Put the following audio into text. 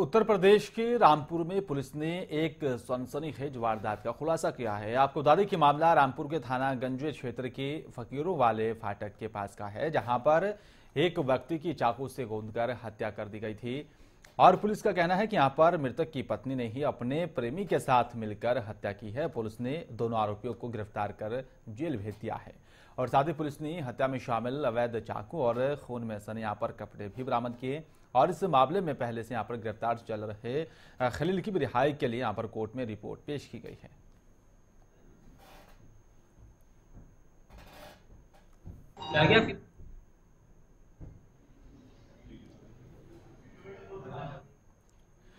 उत्तर प्रदेश के रामपुर में पुलिस ने एक सनसनीखेज वारदात का खुलासा किया है आपको बता दें कि मामला रामपुर के थाना गंजे क्षेत्र के फकीरों वाले फाटक के पास का है जहां पर एक व्यक्ति की चाकू से गोंदकर हत्या कर दी गई थी और पुलिस का कहना है कि यहाँ पर मृतक की पत्नी ने ही अपने प्रेमी के साथ मिलकर हत्या की है पुलिस ने दोनों आरोपियों को गिरफ्तार कर जेल भेज दिया है और साथ ही पुलिस ने हत्या में शामिल अवैध चाकू और खून में सने यहाँ पर कपड़े भी बरामद किए और इस मामले में पहले से यहाँ पर गिरफ्तार चल रहे खलील की रिहाई के लिए यहाँ पर कोर्ट में रिपोर्ट पेश की गई है क्या